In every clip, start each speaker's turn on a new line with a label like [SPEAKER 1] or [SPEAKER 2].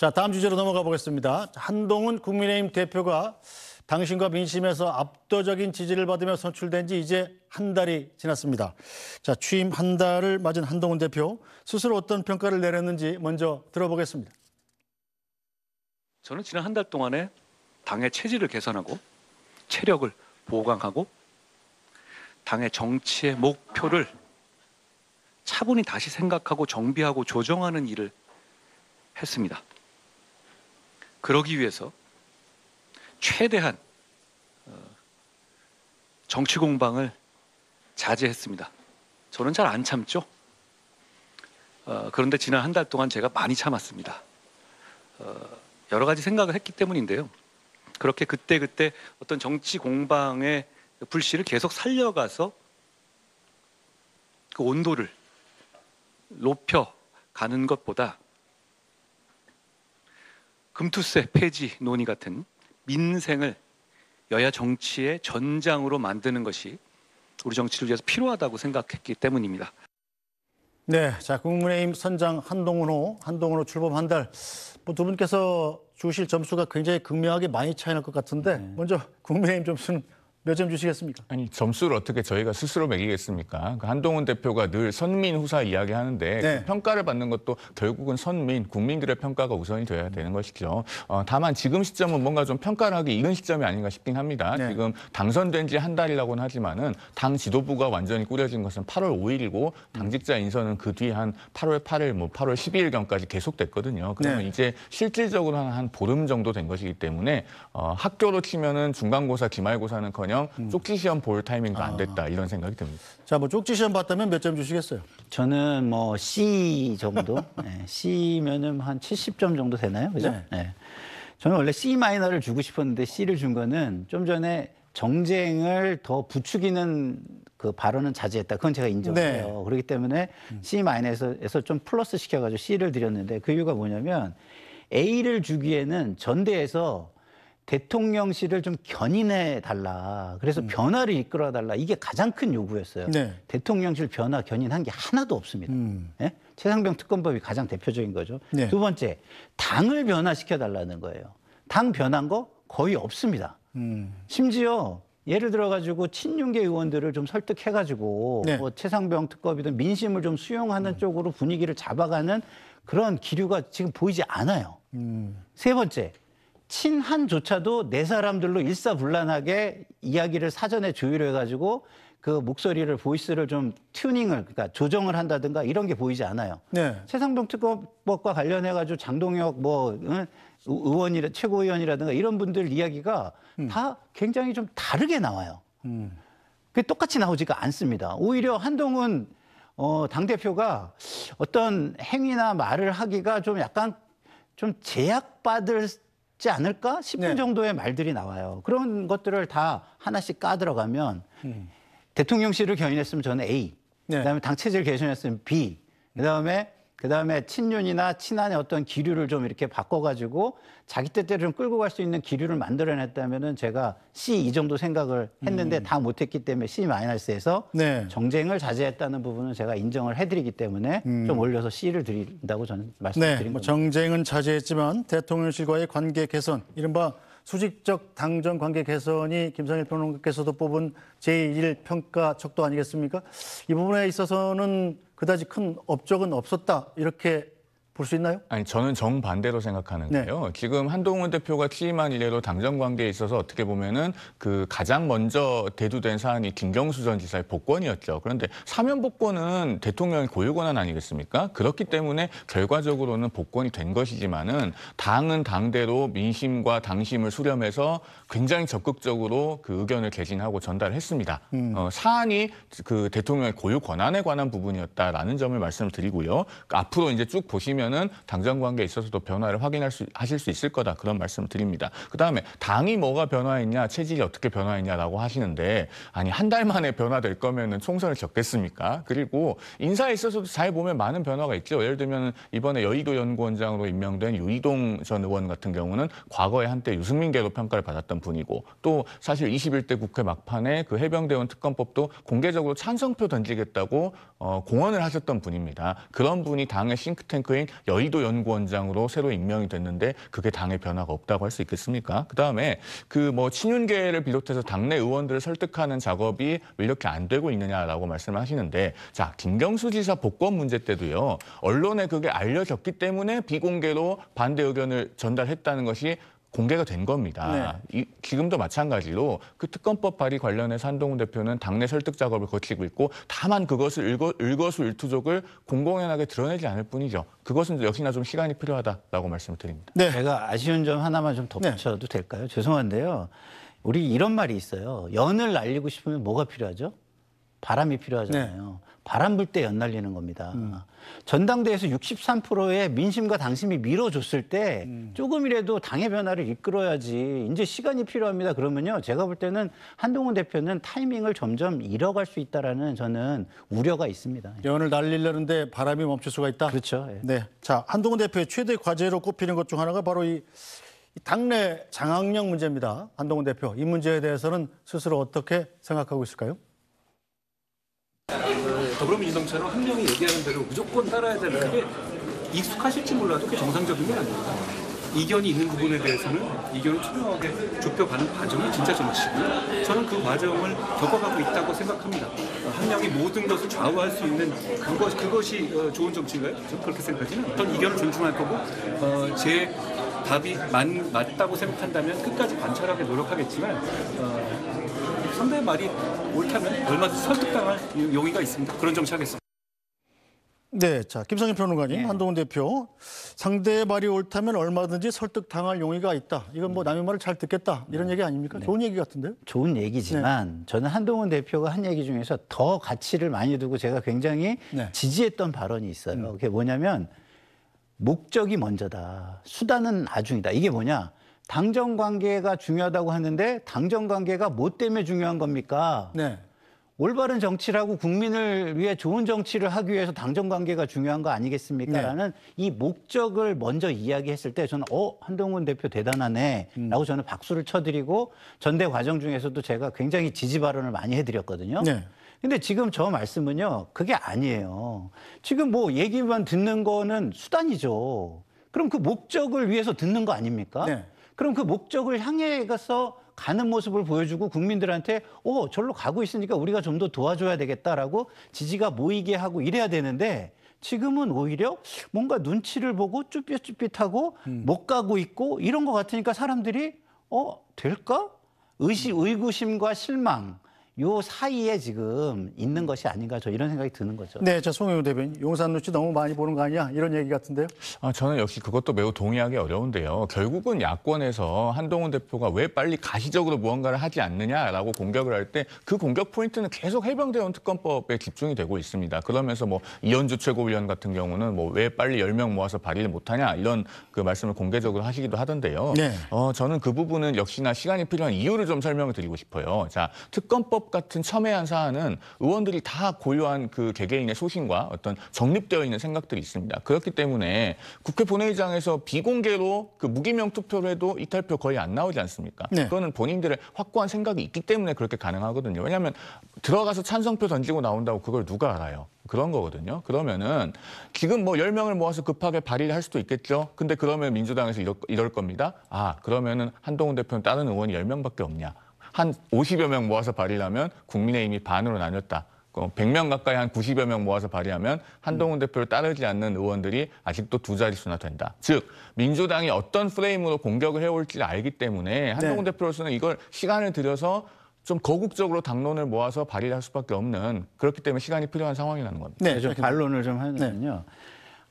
[SPEAKER 1] 자, 다음 주제로 넘어가 보겠습니다. 한동훈 국민의힘 대표가 당신과 민심에서 압도적인 지지를 받으며 선출된 지 이제 한 달이 지났습니다. 자, 취임 한 달을 맞은 한동훈 대표 스스로 어떤 평가를 내렸는지 먼저 들어보겠습니다.
[SPEAKER 2] 저는 지난 한 달 동안에 당의 체질을 개선하고 체력을 보강하고 당의 정치의 목표를 차분히 다시 생각하고 정비하고 조정하는 일을 했습니다. 그러기 위해서 최대한 어, 정치 공방을 자제했습니다. 저는 잘 안 참죠. 어, 그런데 지난 한 달 동안 제가 많이 참았습니다. 어, 여러 가지 생각을 했기 때문인데요. 그렇게 그때그때 어떤 정치 공방의 불씨를 계속 살려가서 그 온도를 높여 가는 것보다 금투세 폐지 논의 같은 민생을 여야 정치의 전장으로 만드는 것이 우리 정치를 위해서 필요하다고 생각했기 때문입니다.
[SPEAKER 1] 네, 자 국민의힘 선장 한동훈호 한동훈호 출범 한달두 뭐 분께서 주실 점수가 굉장히 극명하게 많이 차이날 것 같은데 네. 먼저 국민의힘 점수는
[SPEAKER 3] 몇점 주시겠습니까? 아니 점수를 어떻게 저희가 스스로 매기겠습니까? 그 한동훈 대표가 늘 선민 후사 이야기하는데 그 네. 그 평가를 받는 것도 결국은 선민 국민들의 평가가 우선이 돼야 되는 것이죠. 어, 다만 지금 시점은 뭔가 좀 평가를 하기 이른 시점이 아닌가 싶긴 합니다. 네. 지금 당선된 지 한 달이라고는 하지만은 당 지도부가 완전히 꾸려진 것은 8월 5일이고 당직자 인선은 그 뒤에 한 8월 8일, 뭐 8월 12일경까지 계속됐거든요. 그러면 네. 이제 실질적으로 한, 한 보름 정도 된 것이기 때문에 어, 학교로 치면은 중간고사, 기말고사는 거의 시험은 음. 쪽지 시험 볼 타이밍도 안 아. 됐다 이런 생각이 듭니다. 자, 뭐 쪽지 시험 봤다면 몇 점 주시겠어요?
[SPEAKER 4] 저는 뭐 C 정도? 네, C면은 한 70점 정도 되나요? 그죠? 네. 네. 저는 원래 C 마이너를 주고 싶었는데 C를 준 거는 좀 전에 정쟁을 더 부추기는 그 발언은 자제했다. 그건 제가 인정해요. 네. 그렇기 때문에 음. C 마이너에서 좀 플러스 시켜가지고 C를 드렸는데 그 이유가 뭐냐면 A를 주기에는 전대에서 대통령실을 좀 견인해 달라. 그래서 음. 변화를 이끌어 달라. 이게 가장 큰 요구였어요. 네. 대통령실 변화 견인한 게 하나도 없습니다. 음. 예? 최상병 특검법이 가장 대표적인 거죠. 네. 두 번째, 당을 변화시켜 달라는 거예요. 당 변한 거 거의 없습니다. 음. 심지어 예를 들어가지고 친윤계 의원들을 좀 설득해가지고 네. 뭐 최상병 특검이든 민심을 좀 수용하는 음. 쪽으로 분위기를 잡아가는 그런 기류가 지금 보이지 않아요. 음. 세 번째, 친한조차도 내 네 사람들로 일사불란하게 이야기를 사전에 조율해 가지고 그 목소리를 보이스를 좀 튜닝을 그러니까 조정을 한다든가 이런 게 보이지 않아요. 네. 최상병 특검법과 관련해 가지고 장동혁 뭐 의원이라 최고위원이라든가 이런 분들 이야기가 음. 다 굉장히 좀 다르게 나와요. 음. 그게 똑같이 나오지가 않습니다. 오히려 한동훈 어, 당 대표가 어떤 행위나 말을 하기가 좀 약간 좀 제약받을 있지 않을까 싶은 네. 정도의 말들이 나와요. 그런 것들을 다 하나씩 까 들어가면 음. 대통령실을 견인했으면 저는 A, 네. 그다음에 당 체제를 개선했으면 B, 그다음에 그 다음에 친윤이나 친한의 어떤 기류를 좀 이렇게 바꿔가지고 자기 뜻대로 좀 끌고 갈 수 있는 기류를 만들어냈다면은 제가 C 이 정도 생각을 했는데 음. 다 못했기 때문에 C 마이너스에서 네. 정쟁을 자제했다는 부분은 제가 인정을 해드리기 때문에 음. 좀 올려서 C를 드린다고 저는 말씀드린 네, 뭐
[SPEAKER 1] 정쟁은 자제했지만 대통령실과의 관계 개선, 이른바 수직적 당정 관계 개선이 김선일 평론가께서도 뽑은 제1 평가 척도 아니겠습니까? 이 부분에 있어서는
[SPEAKER 3] 그다지 큰 업적은 없었다 이렇게 볼 수 있나요? 아니 저는 정반대로 생각하는데요. 네. 지금 한동훈 대표가 취임한 이래로 당정 관계에 있어서 어떻게 보면은 그 가장 먼저 대두된 사안이 김경수 전 지사의 복권이었죠. 그런데 사면 복권은 대통령의 고유 권한 아니겠습니까? 그렇기 때문에 결과적으로는 복권이 된 것이지만은 당은 당대로 민심과 당심을 수렴해서 굉장히 적극적으로 그 의견을 개진하고 전달했습니다. 음. 어, 사안이 그 대통령의 고유 권한에 관한 부분이었다라는 점을 말씀을 드리고요. 그 앞으로 이제 쭉 보시면은 당정 관계에 있어서도 변화를 확인할 수 하실 수 있을 거다 그런 말씀을 드립니다. 그 다음에 당이 뭐가 변화했냐, 체질이 어떻게 변화했냐라고 하시는데 아니 한 달 만에 변화될 거면은 총선을 겪겠습니까? 그리고 인사에 있어서도 잘 보면 많은 변화가 있죠. 예를 들면 이번에 여의도 연구원장으로 임명된 유희동전 의원 같은 경우는 과거에 한때 유승민계로 평가를 받았던 있었 분이고 또 사실 21대 국회 막판에 그 해병대원 특검법도 공개적으로 찬성표 던지겠다고 어, 공언을 하셨던 분입니다. 그런 분이 당의 싱크탱크인 여의도 연구원장으로 새로 임명이 됐는데 그게 당의 변화가 없다고 할 수 있겠습니까? 그다음에 그 뭐 친윤계를 비롯해서 당내 의원들을 설득하는 작업이 왜 이렇게 안 되고 있느냐라고 말씀하시는데 자 김경수 지사 복권 문제 때도요 언론에 그게 알려졌기 때문에 비공개로 반대 의견을 전달했다는 것이 공개가 된 겁니다. 네. 이, 지금도 마찬가지로 그 특검법 발의 관련해서 한동훈 대표는 당내 설득 작업을 거치고 있고 다만 그것을 일거, 일거수일투족을 공공연하게 드러내지 않을 뿐이죠. 그것은 역시나 좀 시간이 필요하다라고 말씀을 드립니다. 네. 제가
[SPEAKER 4] 아쉬운 점 하나만 좀 네. 덧붙여도 네. 될까요? 죄송한데요. 우리 이런 말이 있어요. 연을 날리고 싶으면 뭐가 필요하죠? 바람이 필요하잖아요. 네. 바람 불 때 연날리는 겁니다. 음. 전당대회에서 63%의 민심과 당심이 밀어줬을 때 음. 조금이라도 당의 변화를 이끌어야지 이제 시간이 필요합니다. 그러면요. 제가 볼 때는 한동훈 대표는 타이밍을 점점 잃어갈 수 있다라는 저는 우려가 있습니다. 연을
[SPEAKER 1] 예, 날리려는데 바람이 멈출 수가 있다. 그렇죠. 예.
[SPEAKER 4] 네. 자, 한동훈 대표의 최대 과제로 꼽히는 것 중
[SPEAKER 1] 하나가 바로 이 당내 장악력 문제입니다. 한동훈 대표 이 문제에 대해서는 스스로 어떻게 생각하고 있을까요?
[SPEAKER 2] 더불어민주당처럼 한 명이 얘기하는 대로 무조건 따라야 되는 네. 게 익숙하실지 몰라도 그게 정상적인 건 아닙니다. 이견이 있는 부분에 대해서는 이견을 투명하게 좁혀가는 과정이 진짜 정치고 저는 그 과정을 겪어가고 있다고 생각합니다. 한 명이 모든 것을 좌우할 수 있는 그것, 그것이 어, 좋은 정치인가요? 저는 그렇게 생각하지는 어떤 이견을 존중할 거고 어, 제 답이 맞, 맞다고 생각한다면 끝까지 관찰하게 노력하겠지만 어, 선배의 말이 옳다면 얼마든지 설득당할 용의가 있습니다. 그런 정치하겠습니다.
[SPEAKER 1] 네, 자 김성현 평론가님, 네. 한동훈 대표 상대의 말이 옳다면 얼마든지 설득당할 용의가 있다. 이건 뭐 음. 남의 말을 잘 듣겠다
[SPEAKER 4] 이런 네. 얘기 아닙니까? 네. 좋은 얘기 같은데요? 좋은 얘기지만 네. 저는 한동훈 대표가 한 얘기 중에서 더 가치를 많이 두고 제가 굉장히 네. 지지했던 발언이 있어요. 음. 그게 뭐냐면 목적이 먼저다. 수단은 나중이다. 이게 뭐냐? 당정 관계가 중요하다고 하는데 당정 관계가 뭐 때문에 중요한 겁니까? 네. 올바른 정치라고 국민을 위해 좋은 정치를 하기 위해서 당정 관계가 중요한 거 아니겠습니까라는 네. 이 목적을 먼저 이야기했을 때 저는 어 한동훈 대표 대단하네라고 음. 저는 박수를 쳐드리고 전대 과정 중에서도 제가 굉장히 지지 발언을 많이 해드렸거든요. 네. 근데 지금 저 말씀은요, 그게 아니에요. 지금 뭐 얘기만 듣는 거는 수단이죠. 그럼 그 목적을 위해서 듣는 거 아닙니까? 네. 그럼 그 목적을 향해 가서 가는 모습을 보여주고 국민들한테 어 절로 가고 있으니까 우리가 좀 더 도와줘야 되겠다라고 지지가 모이게 하고 이래야 되는데 지금은 오히려 뭔가 눈치를 보고 쭈뼛쭈뼛하고 음. 못 가고 있고 이런 것 같으니까 사람들이 어 될까 의심 의구심과 실망 요 사이에 지금 있는 음. 것이 아닌가 저 이런 생각이 드는 거죠. 네, 저 송영우 대변인 용산 루치 너무
[SPEAKER 1] 많이 보는 거 아니야? 이런 얘기 같은데요.
[SPEAKER 3] 아, 저는 역시 그것도 매우 동의하기 어려운데요. 결국은 야권에서 한동훈 대표가 왜 빨리 가시적으로 무언가를 하지 않느냐라고 공격을 할 때 그 공격 포인트는 계속 해병대원 특검법에 집중이 되고 있습니다. 그러면서 뭐 이현주 최고위원 같은 경우는 뭐 왜 빨리 열 명 모아서 발의를 못하냐 이런 그 말씀을 공개적으로 하시기도 하던데요. 네. 어, 저는 그 부분은 역시나 시간이 필요한 이유를 좀 설명을 드리고 싶어요. 자 특검법 헌법 같은 첨예한 사안은 의원들이 다 고려한 그 개개인의 소신과 어떤 정립되어 있는 생각들이 있습니다. 그렇기 때문에 국회 본회의장에서 비공개로 그 무기명 투표를 해도 이탈표 거의 안 나오지 않습니까? 네. 그거는 본인들의 확고한 생각이 있기 때문에 그렇게 가능하거든요. 왜냐하면 들어가서 찬성표 던지고 나온다고 그걸 누가 알아요? 그런 거거든요. 그러면은 지금 뭐1 0명을 모아서 급하게 발의를 할 수도 있겠죠. 근데 그러면 민주당에서 이럴, 이럴 겁니다. 아, 그러면은 한동훈 대표는 다른 의원이 1 0명밖에 없냐. 한 50여 명 모아서 발의하면 국민의힘이 반으로 나뉘었다. 100명 가까이 한 90여 명 모아서 발의하면 한동훈 음. 대표를 따르지 않는 의원들이 아직도 두 자릿수나 된다. 즉 민주당이 어떤 프레임으로 공격을 해올지 알기 때문에 네. 한동훈 네. 대표로서는 이걸 시간을 들여서 좀 거국적으로 당론을 모아서 발의할 수밖에 없는 그렇기 때문에 시간이 필요한 상황이라는 겁니다. 네, 네 좀 반론을
[SPEAKER 4] 좀 하면요. 네.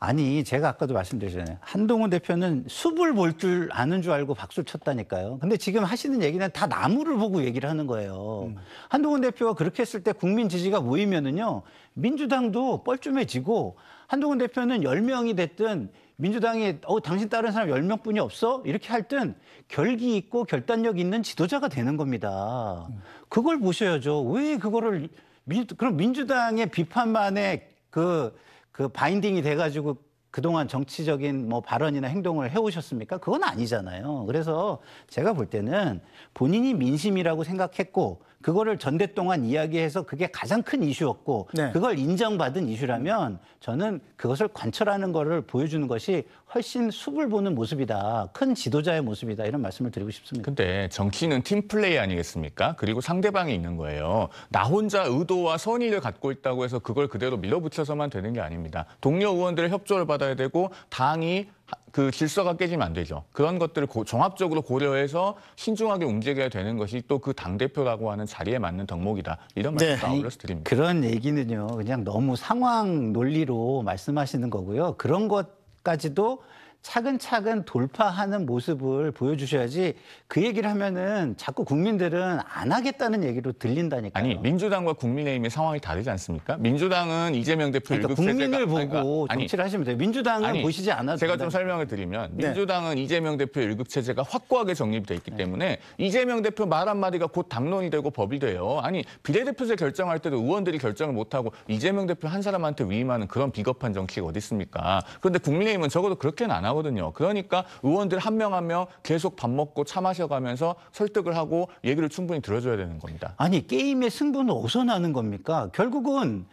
[SPEAKER 3] 아니 제가 아까도 말씀드렸잖아요. 한동훈 대표는
[SPEAKER 4] 숲을 볼 줄 아는 줄 알고 박수를 쳤다니까요. 근데 지금 하시는 얘기는 다 나무를 보고 얘기를 하는 거예요. 음. 한동훈 대표가 그렇게 했을 때 국민 지지가 모이면은요. 민주당도 뻘쭘해지고 한동훈 대표는 열명이 됐든 민주당이 어 당신 다른 사람 10명뿐이 없어? 이렇게 할 땐 결기 있고 결단력 있는 지도자가 되는 겁니다. 음. 그걸 보셔야죠. 왜 그거를 민, 그럼 민주당의 비판만의 그그 바인딩이 돼가지고 그동안 정치적인 뭐 발언이나 행동을 해오셨습니까? 그건 아니잖아요. 그래서 제가 볼 때는 본인이 민심이라고 생각했고 그거를 전대 동안 이야기해서 그게 가장 큰 이슈였고 네. 그걸 인정받은 이슈라면 저는 그것을 관철하는 거를 보여주는 것이 훨씬 숲을 보는 모습이다.
[SPEAKER 3] 큰 지도자의 모습이다. 이런 말씀을 드리고 싶습니다. 근데 정치는 팀플레이 아니겠습니까? 그리고 상대방이 있는 거예요. 나 혼자 의도와 선의를 갖고 있다고 해서 그걸 그대로 밀어붙여서만 되는 게 아닙니다. 동료 의원들의 협조를 받아야 되고 당이 그 질서가 깨지면 안 되죠. 그런 것들을 고, 종합적으로 고려해서 신중하게 움직여야 되는 것이 또 그 당 대표라고 하는 자리에 맞는 덕목이다. 이런 네. 말씀 아울러서
[SPEAKER 4] 드립니다. 그런 얘기는요, 그냥 너무 상황 논리로 말씀하시는 거고요. 그런 것까지도 차근차근 돌파하는 모습을 보여주셔야지 그 얘기를 하면은 자꾸 국민들은 안 하겠다는 얘기로 들린다니까 아니
[SPEAKER 3] 민주당과 국민의힘의 상황이 다르지 않습니까? 민주당은 이재명 대표 그러니까 국민을 세대가, 보고 아, 아니, 정치를 하시면 돼요. 민주당은 아니, 보시지 않아도 제가 된다니까. 좀 설명을 드리면 네. 민주당은 네. 이재명 대표 일급 체제가 확고하게 정립돼 있기 네. 때문에 이재명 대표 말 한마디가 곧당론이 되고 법이 돼요. 아니 비례대표제 결정할 때도 의원들이 결정을 못하고 이재명 대표 한 사람한테 위임하는 그런 비겁한 정치가 어디 있습니까? 그런데 국민의힘은 적어도 그렇게는 안하 하거든요. 그러니까 의원들 한명 한명 한 명 계속 밥 먹고 차 마셔가면서 설득을 하고 얘기를 충분히 들어줘야 되는 겁니다.
[SPEAKER 4] 아니 게임의 승부는 어디서 나는 겁니까? 결국은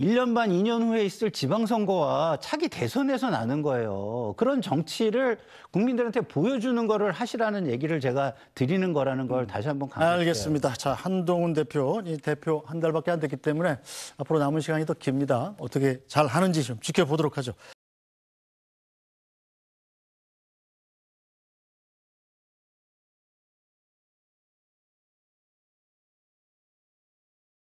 [SPEAKER 4] 1년 반, 2년 후에 있을 지방선거와 차기 대선에서 나는 거예요. 그런 정치를 국민들한테 보여주는 거를 하시라는 얘기를 제가 드리는 거라는 걸 다시 한번 강조해요. 알겠습니다. 자,
[SPEAKER 1] 한동훈 대표, 이 대표 한 달밖에 안 됐기 때문에 앞으로 남은 시간이 더 깁니다. 어떻게
[SPEAKER 3] 잘 하는지 좀 지켜보도록 하죠.